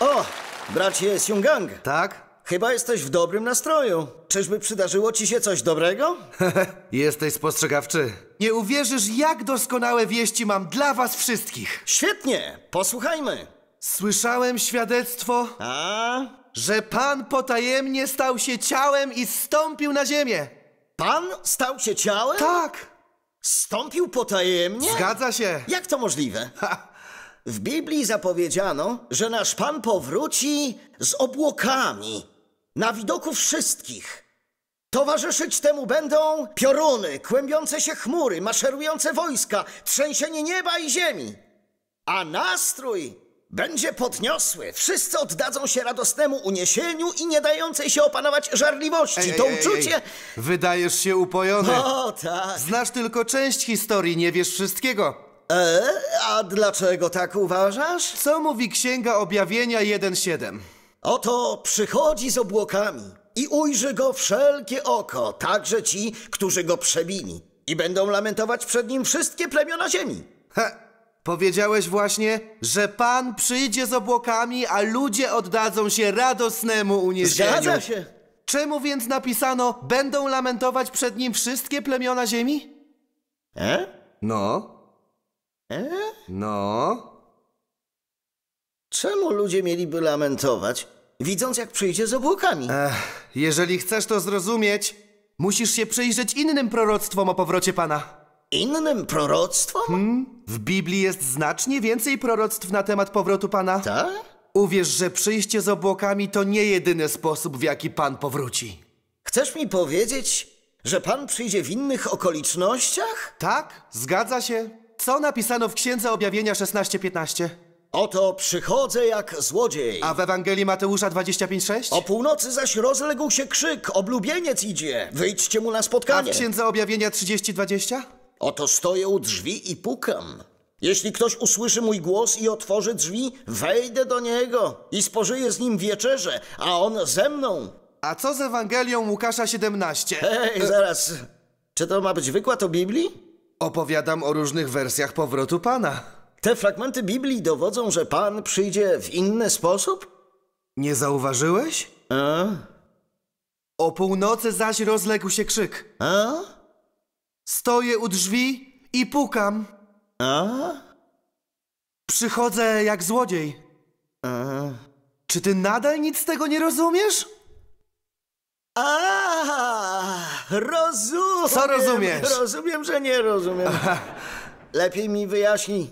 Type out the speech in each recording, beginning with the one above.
O, bracie Sungang. Tak? Chyba jesteś w dobrym nastroju. Czyżby przydarzyło ci się coś dobrego? Jesteś spostrzegawczy. Nie uwierzysz, jak doskonałe wieści mam dla was wszystkich. Świetnie, posłuchajmy. Słyszałem świadectwo, A, że pan potajemnie stał się ciałem i zstąpił na ziemię. pan stał się ciałem? Tak! Stąpił potajemnie? Zgadza się. Jak to możliwe? Ha, w Biblii zapowiedziano, że nasz Pan powróci z obłokami na widoku wszystkich. Towarzyszyć temu będą pioruny, kłębiące się chmury, maszerujące wojska, trzęsienie nieba i ziemi. A nastrój będzie podniosły. Wszyscy oddadzą się radosnemu uniesieniu i nie dającej się opanować żarliwości. Ej, to ej, uczucie... Ej, Wydajesz się upojony. O, tak. Znasz tylko część historii, nie wiesz wszystkiego. E, a dlaczego tak uważasz? Co mówi Księga Objawienia 1.7? Oto przychodzi z obłokami i ujrzy go wszelkie oko, także ci, którzy go przebili. I będą lamentować przed nim wszystkie plemiona ziemi. Ha, powiedziałeś właśnie, że Pan przyjdzie z obłokami, a ludzie oddadzą się radosnemu uniesieniu. Zgadza się. Czemu więc napisano, będą lamentować przed nim wszystkie plemiona ziemi? E? No. E? No? Czemu ludzie mieliby lamentować, widząc jak przyjdzie z obłokami? Ech, jeżeli chcesz to zrozumieć, musisz się przyjrzeć innym proroctwom o powrocie Pana. Innym proroctwom? Hmm? W Biblii jest znacznie więcej proroctw na temat powrotu Pana. Tak? Uwierz, że przyjście z obłokami to nie jedyny sposób, w jaki Pan powróci. Chcesz mi powiedzieć, że Pan przyjdzie w innych okolicznościach? Tak, zgadza się. Co napisano w Księdze Objawienia 16:15? Oto przychodzę jak złodziej. A w Ewangelii Mateusza 25:6? O północy zaś rozległ się krzyk, oblubieniec idzie, wyjdźcie mu na spotkanie. A w Księdze Objawienia 30:20? Oto stoję u drzwi i pukam. Jeśli ktoś usłyszy mój głos i otworzy drzwi, wejdę do niego i spożyję z nim wieczerze, a on ze mną. A co z Ewangelią Łukasza 17? Hej, zaraz. Czy to ma być wykład o Biblii? Opowiadam o różnych wersjach powrotu Pana. Te fragmenty Biblii dowodzą, że Pan przyjdzie w inny sposób? Nie zauważyłeś? A? O północy zaś rozległ się krzyk. A? Stoję u drzwi i pukam. A? Przychodzę jak złodziej. A? Czy ty nadal nic z tego nie rozumiesz? Rozumiem. Co rozumiesz? Rozumiem, że nie rozumiem. Lepiej mi wyjaśnij.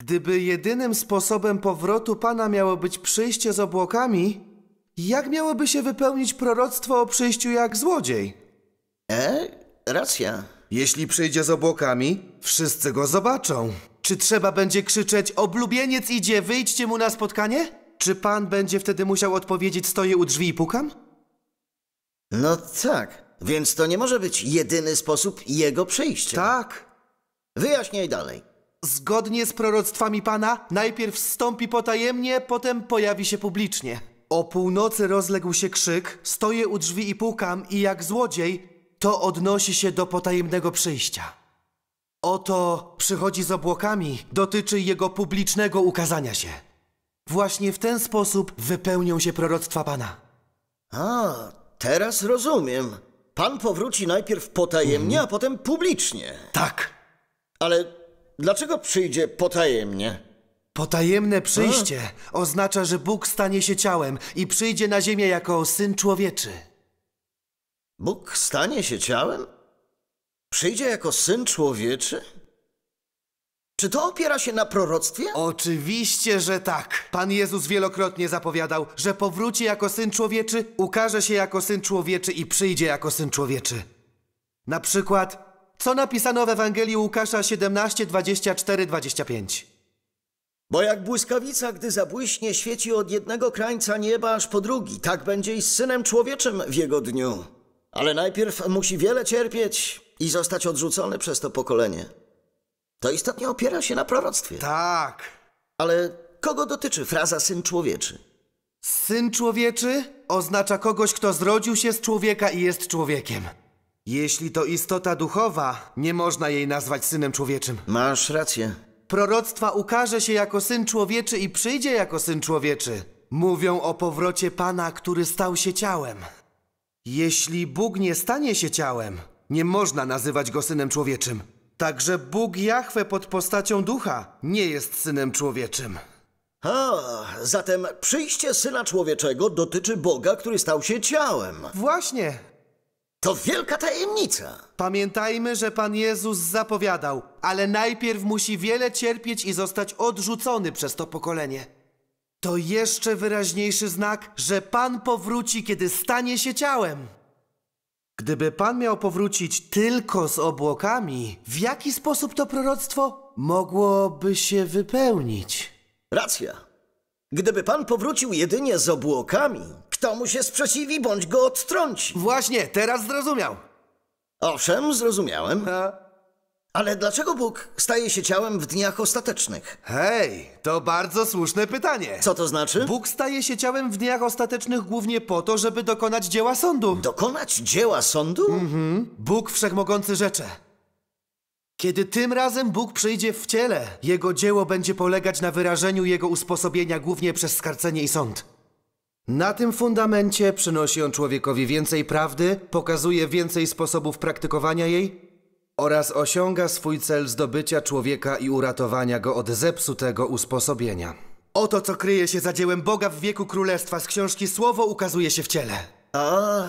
Gdyby jedynym sposobem powrotu Pana miało być przyjście z obłokami, jak miałoby się wypełnić proroctwo o przyjściu jak złodziej? E? Racja. Jeśli przyjdzie z obłokami, wszyscy go zobaczą. Czy trzeba będzie krzyczeć, oblubieniec idzie, wyjdźcie mu na spotkanie? Czy pan będzie wtedy musiał odpowiedzieć, stoję u drzwi i pukam? No tak. Więc to nie może być jedyny sposób jego przyjścia. Tak. Wyjaśniaj dalej. Zgodnie z proroctwami Pana, najpierw wstąpi potajemnie, potem pojawi się publicznie. O północy rozległ się krzyk, stoję u drzwi i pukam i jak złodziej, to odnosi się do potajemnego przyjścia. Oto przychodzi z obłokami, dotyczy jego publicznego ukazania się. Właśnie w ten sposób wypełnią się proroctwa Pana. A, teraz rozumiem pan powróci najpierw potajemnie, a potem publicznie. Tak. Ale dlaczego przyjdzie potajemnie? Potajemne przyjście oznacza, że Bóg stanie się ciałem i przyjdzie na ziemię jako syn człowieczy. Bóg stanie się ciałem? Przyjdzie jako syn człowieczy? Czy to opiera się na proroctwie? Oczywiście, że tak. Pan Jezus wielokrotnie zapowiadał, że powróci jako syn człowieczy, ukaże się jako syn człowieczy i przyjdzie jako syn człowieczy. Na przykład, co napisano w Ewangelii Łukasza 17, 24, 25. Bo jak błyskawica, gdy zabłyśnie, świeci od jednego krańca nieba aż po drugi, tak będzie i z synem człowieczym w jego dniu. Ale najpierw musi wiele cierpieć i zostać odrzucony przez to pokolenie to istotnie opiera się na proroctwie. Tak. Ale kogo dotyczy fraza syn człowieczy? Syn człowieczy oznacza kogoś, kto zrodził się z człowieka i jest człowiekiem. Jeśli to istota duchowa, nie można jej nazwać synem człowieczym. Masz rację. Proroctwa ukaże się jako syn człowieczy i przyjdzie jako syn człowieczy. Mówią o powrocie Pana, który stał się ciałem. Jeśli Bóg nie stanie się ciałem, nie można nazywać go synem człowieczym. Także Bóg Jahwe pod postacią ducha nie jest synem człowieczym. A, zatem przyjście Syna Człowieczego dotyczy Boga, który stał się ciałem. Właśnie. To wielka tajemnica. Pamiętajmy, że Pan Jezus zapowiadał, ale najpierw musi wiele cierpieć i zostać odrzucony przez to pokolenie. To jeszcze wyraźniejszy znak, że Pan powróci, kiedy stanie się ciałem. Gdyby pan miał powrócić tylko z obłokami, w jaki sposób to proroctwo mogłoby się wypełnić? Racja. Gdyby pan powrócił jedynie z obłokami, kto mu się sprzeciwi bądź go odtrąci. Właśnie, teraz zrozumiał. Owszem, zrozumiałem. A? Ale dlaczego Bóg staje się ciałem w dniach ostatecznych? Hej, to bardzo słuszne pytanie. Co to znaczy? Bóg staje się ciałem w dniach ostatecznych głównie po to, żeby dokonać dzieła sądu. Dokonać dzieła sądu? Mhm. Bóg wszechmogący rzecze. Kiedy tym razem Bóg przyjdzie w ciele, jego dzieło będzie polegać na wyrażeniu jego usposobienia głównie przez skarcenie i sąd. Na tym fundamencie przynosi on człowiekowi więcej prawdy, pokazuje więcej sposobów praktykowania jej oraz osiąga swój cel zdobycia człowieka i uratowania go od zepsutego usposobienia. Oto co kryje się za dziełem Boga w wieku królestwa z książki Słowo ukazuje się w ciele. A,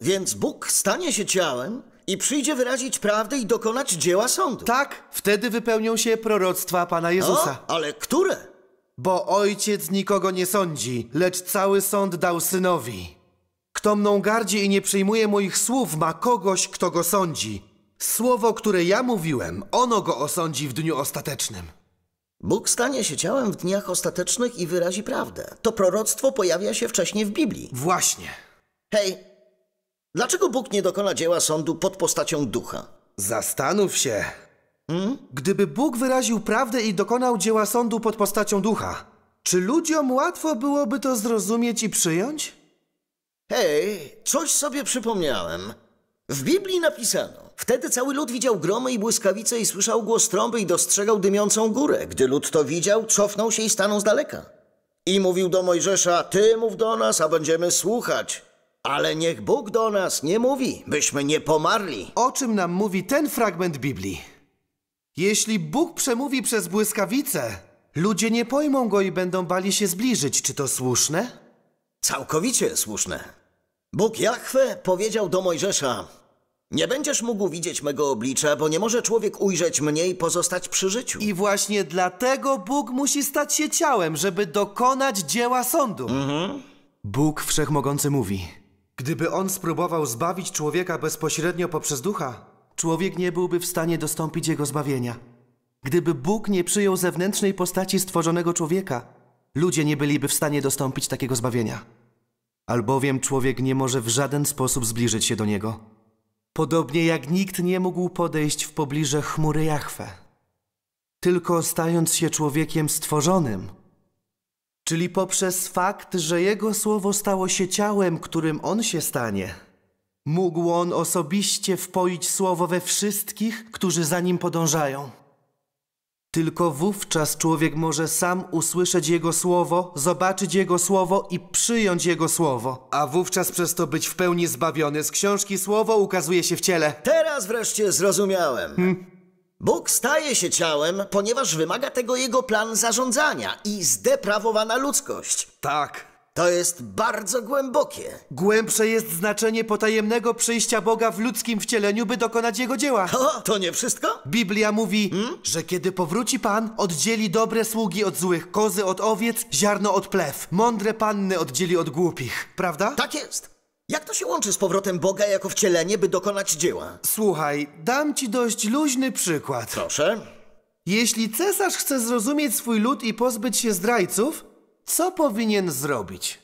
więc Bóg stanie się ciałem i przyjdzie wyrazić prawdę i dokonać dzieła sądu. Tak, wtedy wypełnią się proroctwa Pana Jezusa. O, ale które? Bo ojciec nikogo nie sądzi, lecz cały sąd dał synowi. Kto mną gardzi i nie przyjmuje moich słów, ma kogoś, kto go sądzi. Słowo, które ja mówiłem, ono go osądzi w dniu ostatecznym. Bóg stanie się ciałem w dniach ostatecznych i wyrazi prawdę. To proroctwo pojawia się wcześniej w Biblii. Właśnie. Hej, dlaczego Bóg nie dokona dzieła sądu pod postacią ducha? Zastanów się. Hmm? Gdyby Bóg wyraził prawdę i dokonał dzieła sądu pod postacią ducha, czy ludziom łatwo byłoby to zrozumieć i przyjąć? Hej, coś sobie przypomniałem. W Biblii napisano: Wtedy cały lud widział gromy i błyskawice i słyszał głos trąby i dostrzegał dymiącą górę. Gdy lud to widział, cofnął się i stanął z daleka. I mówił do Mojżesza, ty mów do nas, a będziemy słuchać. Ale niech Bóg do nas nie mówi, byśmy nie pomarli. O czym nam mówi ten fragment Biblii? Jeśli Bóg przemówi przez błyskawice, ludzie nie pojmą go i będą bali się zbliżyć. Czy to słuszne? Całkowicie słuszne. Bóg Jachwę powiedział do Mojżesza: nie będziesz mógł widzieć mego oblicza, bo nie może człowiek ujrzeć mnie i pozostać przy życiu. I właśnie dlatego Bóg musi stać się ciałem, żeby dokonać dzieła sądu. Mhm. Bóg Wszechmogący mówi: Gdyby on spróbował zbawić człowieka bezpośrednio poprzez ducha, człowiek nie byłby w stanie dostąpić jego zbawienia. Gdyby Bóg nie przyjął zewnętrznej postaci stworzonego człowieka, ludzie nie byliby w stanie dostąpić takiego zbawienia. Albowiem człowiek nie może w żaden sposób zbliżyć się do niego Podobnie jak nikt nie mógł podejść w pobliże chmury Jachwę. Tylko stając się człowiekiem stworzonym, czyli poprzez fakt, że jego słowo stało się ciałem, którym on się stanie, mógł on osobiście wpoić słowo we wszystkich, którzy za nim podążają. Tylko wówczas człowiek może sam usłyszeć Jego słowo, zobaczyć Jego słowo i przyjąć Jego słowo. A wówczas przez to być w pełni zbawiony. Z książki słowo ukazuje się w ciele. Teraz wreszcie zrozumiałem. Hmm. Bóg staje się ciałem, ponieważ wymaga tego jego plan zarządzania i zdeprawowana ludzkość. Tak. To jest bardzo głębokie. Głębsze jest znaczenie potajemnego przyjścia Boga w ludzkim wcieleniu, by dokonać jego dzieła. O, to nie wszystko? Biblia mówi, Hmm? że kiedy powróci Pan, oddzieli dobre sługi od złych, kozy od owiec, ziarno od plew, mądre panny oddzieli od głupich, prawda? Tak jest. Jak to się łączy z powrotem Boga jako wcielenie, by dokonać dzieła? Słuchaj, dam ci dość luźny przykład. Proszę. Jeśli cesarz chce zrozumieć swój lud i pozbyć się zdrajców, co powinien zrobić?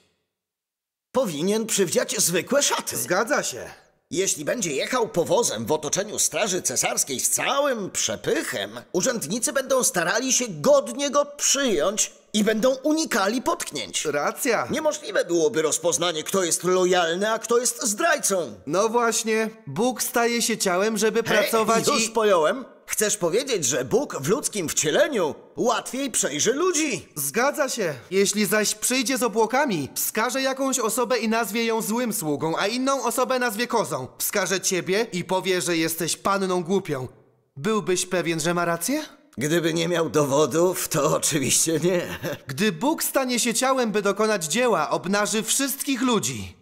Powinien przywdziać zwykłe szaty. Zgadza się. Jeśli będzie jechał powozem w otoczeniu Straży Cesarskiej z całym przepychem, urzędnicy będą starali się godnie go przyjąć i będą unikali potknięć. Racja. Niemożliwe byłoby rozpoznanie, kto jest lojalny, a kto jest zdrajcą. No właśnie, Bóg staje się ciałem, żeby Hej, pracować już i... pojąłem? Chcesz powiedzieć, że Bóg w ludzkim wcieleniu łatwiej przejrzy ludzi? Zgadza się. Jeśli zaś przyjdzie z obłokami, wskaże jakąś osobę i nazwie ją złym sługą, a inną osobę nazwie kozą. Wskaże ciebie i powie, że jesteś panną głupią. Byłbyś pewien, że ma rację? Gdyby nie miał dowodów, to oczywiście nie. Gdy Bóg stanie się ciałem, by dokonać dzieła, obnaży wszystkich ludzi.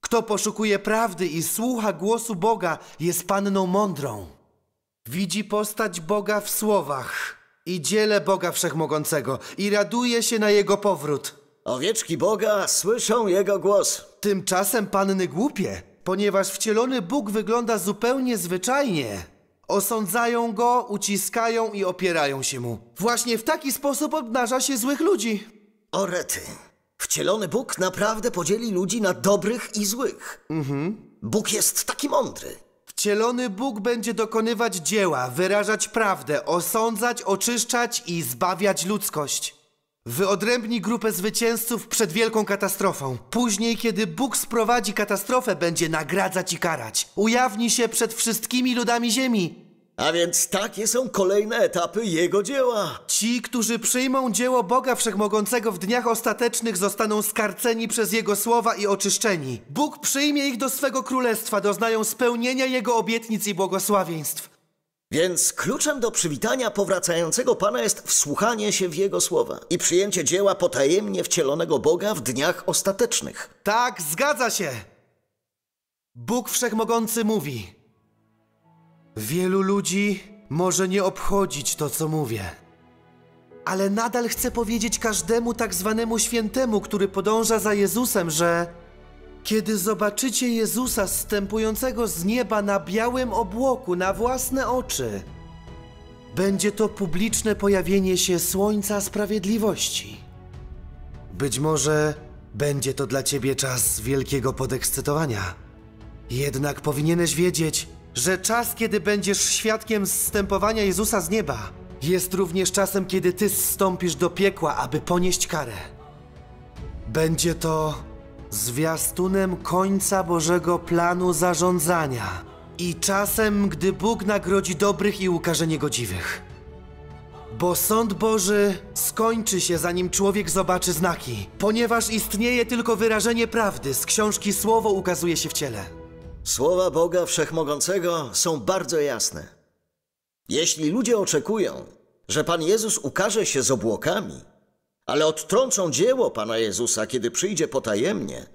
Kto poszukuje prawdy i słucha głosu Boga, jest panną mądrą. Widzi postać Boga w słowach i dziele Boga Wszechmogącego i raduje się na Jego powrót. Owieczki Boga słyszą Jego głos. Tymczasem panny głupie, ponieważ wcielony Bóg wygląda zupełnie zwyczajnie. Osądzają go, uciskają i opierają się mu. Właśnie w taki sposób obnaża się złych ludzi. Orety. Wcielony Bóg naprawdę podzieli ludzi na dobrych i złych. Mhm. Bóg jest taki mądry. Wcielony Bóg będzie dokonywać dzieła, wyrażać prawdę, osądzać, oczyszczać i zbawiać ludzkość. Wyodrębni grupę zwycięzców przed wielką katastrofą. Później, kiedy Bóg sprowadzi katastrofę, będzie nagradzać i karać. Ujawni się przed wszystkimi ludami ziemi a więc takie są kolejne etapy jego dzieła. Ci, którzy przyjmą dzieło Boga Wszechmogącego w dniach ostatecznych, zostaną skarceni przez Jego słowa i oczyszczeni. Bóg przyjmie ich do swego królestwa, doznają spełnienia Jego obietnic i błogosławieństw. Więc kluczem do przywitania powracającego Pana jest wsłuchanie się w Jego słowa i przyjęcie dzieła potajemnie wcielonego Boga w dniach ostatecznych. Tak, zgadza się. Bóg Wszechmogący mówi. Wielu ludzi może nie obchodzić to, co mówię. Ale nadal chcę powiedzieć każdemu tak zwanemu świętemu, który podąża za Jezusem, że kiedy zobaczycie Jezusa zstępującego z nieba na białym obłoku na własne oczy, będzie to publiczne pojawienie się Słońca Sprawiedliwości. Być może będzie to dla ciebie czas wielkiego podekscytowania. Jednak powinieneś wiedzieć, że czas, kiedy będziesz świadkiem zstępowania Jezusa z nieba, jest również czasem, kiedy ty zstąpisz do piekła, aby ponieść karę. Będzie to zwiastunem końca Bożego planu zarządzania i czasem, gdy Bóg nagrodzi dobrych i ukaże niegodziwych. Bo sąd Boży skończy się, zanim człowiek zobaczy znaki, ponieważ istnieje tylko wyrażenie prawdy, z książki słowo ukazuje się w ciele. Słowa Boga Wszechmogącego są bardzo jasne. Jeśli ludzie oczekują, że Pan Jezus ukaże się z obłokami, ale odtrącą dzieło Pana Jezusa, kiedy przyjdzie potajemnie,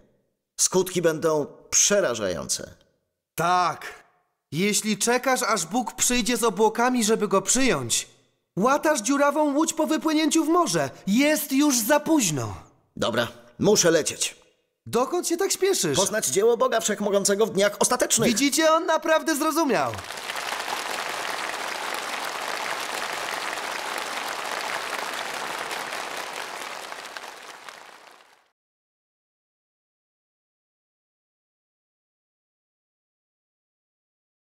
skutki będą przerażające. Tak, jeśli czekasz, aż Bóg przyjdzie z obłokami, żeby go przyjąć, łatasz dziurawą łódź po wypłynięciu w morze. Jest już za późno. Dobra, muszę lecieć. Dokąd się tak śpieszysz? Poznać dzieło Boga Wszechmogącego w dniach ostatecznych. Widzicie, on naprawdę zrozumiał.